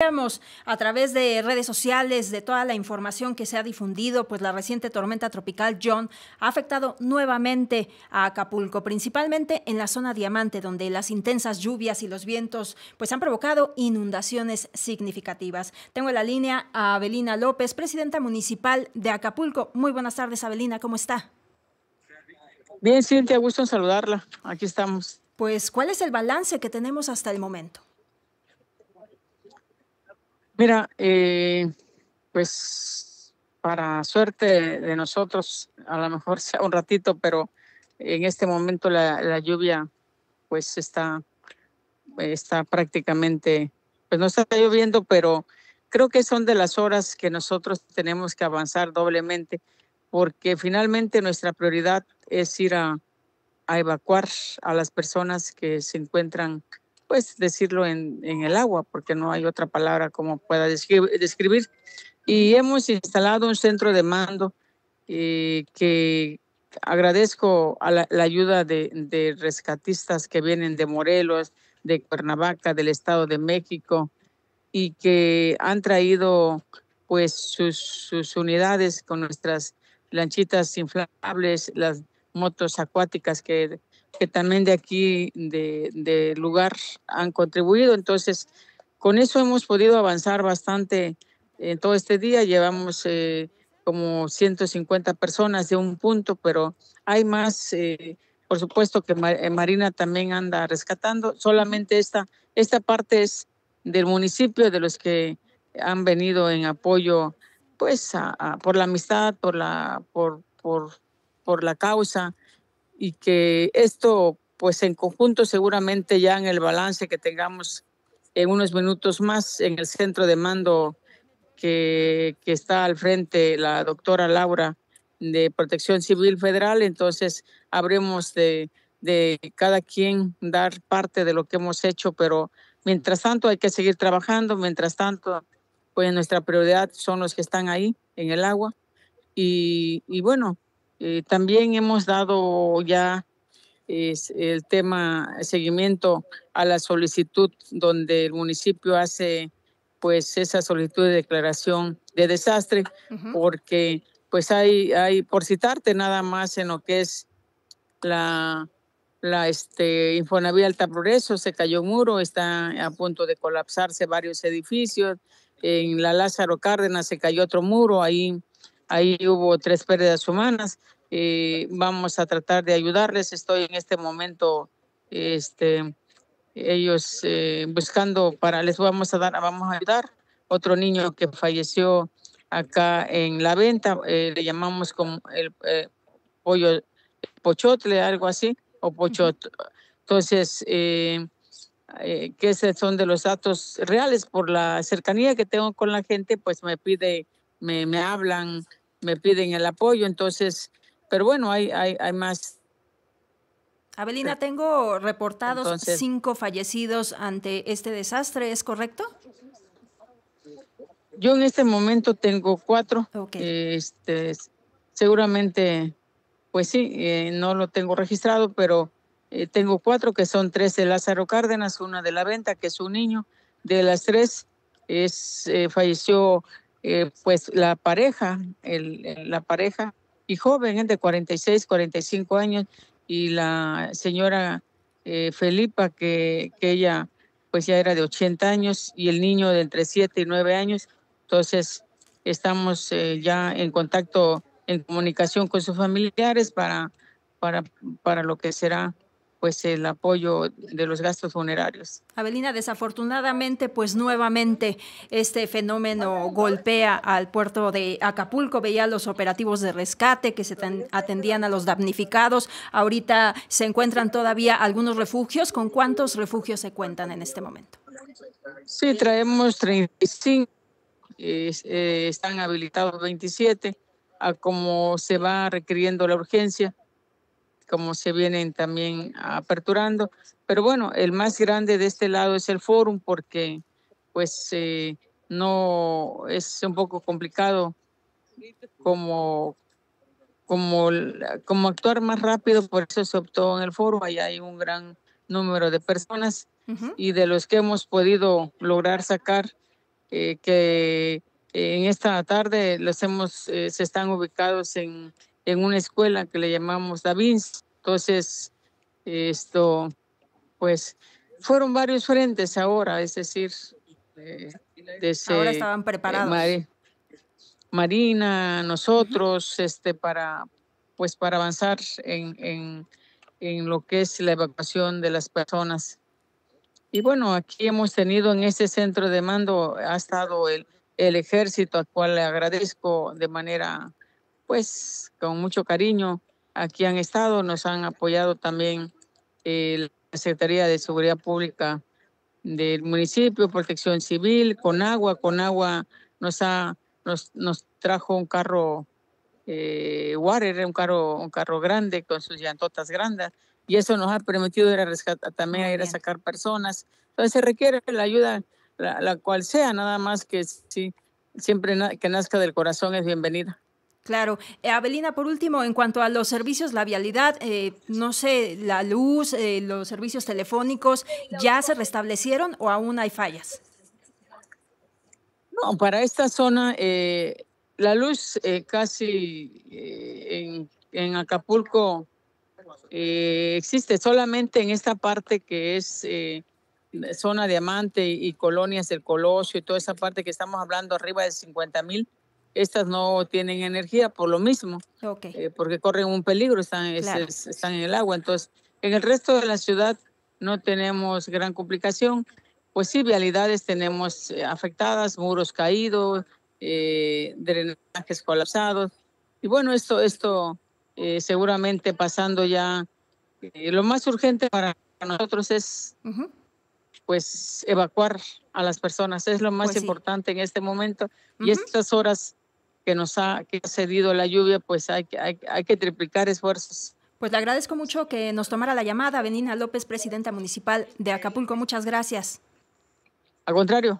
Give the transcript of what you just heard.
Veamos a través de redes sociales de toda la información que se ha difundido, pues la reciente tormenta tropical John ha afectado nuevamente a Acapulco, principalmente en la zona diamante, donde las intensas lluvias y los vientos pues han provocado inundaciones significativas. Tengo en la línea a Abelina López, presidenta municipal de Acapulco. Muy buenas tardes, Abelina, ¿cómo está? Bien, Cintia, gusto en saludarla. Aquí estamos. Pues, ¿cuál es el balance que tenemos hasta el momento? Mira, eh, pues para suerte de nosotros, a lo mejor sea un ratito, pero en este momento la, lluvia pues está, está prácticamente, pues no está lloviendo, pero creo que son de las horas que nosotros tenemos que avanzar doblemente, porque finalmente nuestra prioridad es ir a evacuar a las personas que se encuentran pues decirlo en, el agua, porque no hay otra palabra como pueda describir. Y hemos instalado un centro de mando eh, que agradezco a la, ayuda de, rescatistas que vienen de Morelos, de Cuernavaca, del Estado de México, y que han traído pues sus, sus unidades con nuestras lanchitas inflables, las motos acuáticas que que también de aquí, de, lugar, han contribuido. Entonces, con eso hemos podido avanzar bastante en todo este día. Llevamos eh, como 150 personas de un punto, pero hay más. Eh, por supuesto que eh, Marina también anda rescatando. Solamente esta, esta parte es del municipio, de los que han venido en apoyo, pues, por la amistad, por la, por, por, por la causa y que esto, pues en conjunto, seguramente ya en el balance que tengamos en unos minutos más en el centro de mando que, que está al frente la doctora Laura de Protección Civil Federal, entonces habremos de, de cada quien dar parte de lo que hemos hecho, pero mientras tanto hay que seguir trabajando, mientras tanto, pues nuestra prioridad son los que están ahí en el agua. Y, y bueno, eh, también hemos dado ya el tema seguimiento a la solicitud donde el municipio hace pues esa solicitud de declaración de desastre porque pues hay hay por citarte nada más en lo que es la la este Alta Progreso se cayó un muro, está a punto de colapsarse varios edificios, en la Lázaro Cárdenas se cayó otro muro ahí Ahí hubo tres pérdidas humanas. y eh, vamos a tratar de ayudarles. Estoy en este momento, este, ellos eh, buscando para, les vamos a dar, vamos a ayudar. Otro niño que falleció acá en la venta, eh, le llamamos como el pollo pochotle, algo así, o pochot. Entonces, que son de los datos reales por la cercanía que tengo con la gente, pues me pide, me, me hablan me piden el apoyo, entonces, pero bueno, hay, hay, hay más. Abelina, tengo reportados cinco fallecidos ante este desastre, ¿es correcto? Yo en este momento tengo cuatro. Este, seguramente, pues sí, eh, no lo tengo registrado, pero eh, tengo cuatro que son tres de Lázaro Cárdenas, una de la venta, que es un niño. De las tres, es, eh, falleció eh, pues la pareja, el, eh, la pareja y joven, ¿eh? de 46, 45 años, y la señora Felipa, que, que, ella pues ya era de 80 años, y el niño de entre 7 y 9 años. Entonces, estamos ya en contacto, en comunicación con sus familiares para, para, para lo que será pues el apoyo de los gastos funerarios. Avelina, desafortunadamente, pues nuevamente este fenómeno golpea al puerto de Acapulco. Veía los operativos de rescate que se atendían a los damnificados. Ahorita se encuentran todavía algunos refugios. ¿Con cuántos refugios se cuentan en este momento? Sí, traemos 35. Eh, están habilitados 27 a como se va requiriendo la urgencia como se vienen también aperturando. Pero bueno, el más grande de este lado es el Fórum porque pues eh, no es un poco complicado como, como, como actuar más rápido, por eso se optó en el foro. ahí hay un gran número de personas y de los que hemos podido lograr sacar eh, que eh, en esta tarde los hemos, se están ubicados en en una escuela que le llamamos Davins. Entonces, esto, pues, fueron varios frentes ahora, es decir, desde, eh, ahora estaban preparados. Marina, nosotros, este, para, pues, para avanzar en, lo que es la evacuación de las personas. Y bueno, aquí hemos tenido en este centro de mando, ha estado el, el ejército, al cual le agradezco de manera pues con mucho cariño aquí han estado, nos han apoyado también eh, la Secretaría de Seguridad Pública del municipio, Protección Civil, Conagua, agua nos ha nos, nos trajo un carro eh, water, un carro un carro grande con sus llantotas grandes y eso nos ha permitido ir a rescatar también ir a sacar personas. Entonces se requiere la ayuda la, cual sea, nada más que siempre que nazca del corazón es bienvenida. Claro. Eh, Abelina, por último, en cuanto a los servicios, la vialidad, eh, no sé, la luz, eh, los servicios telefónicos, ¿ya se restablecieron o aún hay fallas? No, para esta zona, la luz casi en, Acapulco existe solamente en esta parte que es zona Diamante y, y colonias del Colosio y toda esa parte que estamos hablando arriba de 50 mil estas no tienen energía por lo mismo, eh, porque corren un peligro, están, están en el agua. Entonces, en el resto de la ciudad no tenemos gran complicación. Pues sí, vialidades tenemos eh, afectadas, muros caídos, eh, drenajes colapsados. Y bueno, esto, esto seguramente pasando ya. lo más urgente para nosotros es pues evacuar a las personas es lo más pues importante en este momento y estas horas que nos ha, cedido la lluvia, pues hay, hay, hay que triplicar esfuerzos. Pues le agradezco mucho que nos tomara la llamada, Benina López, presidenta municipal de Acapulco. Muchas gracias. Al contrario,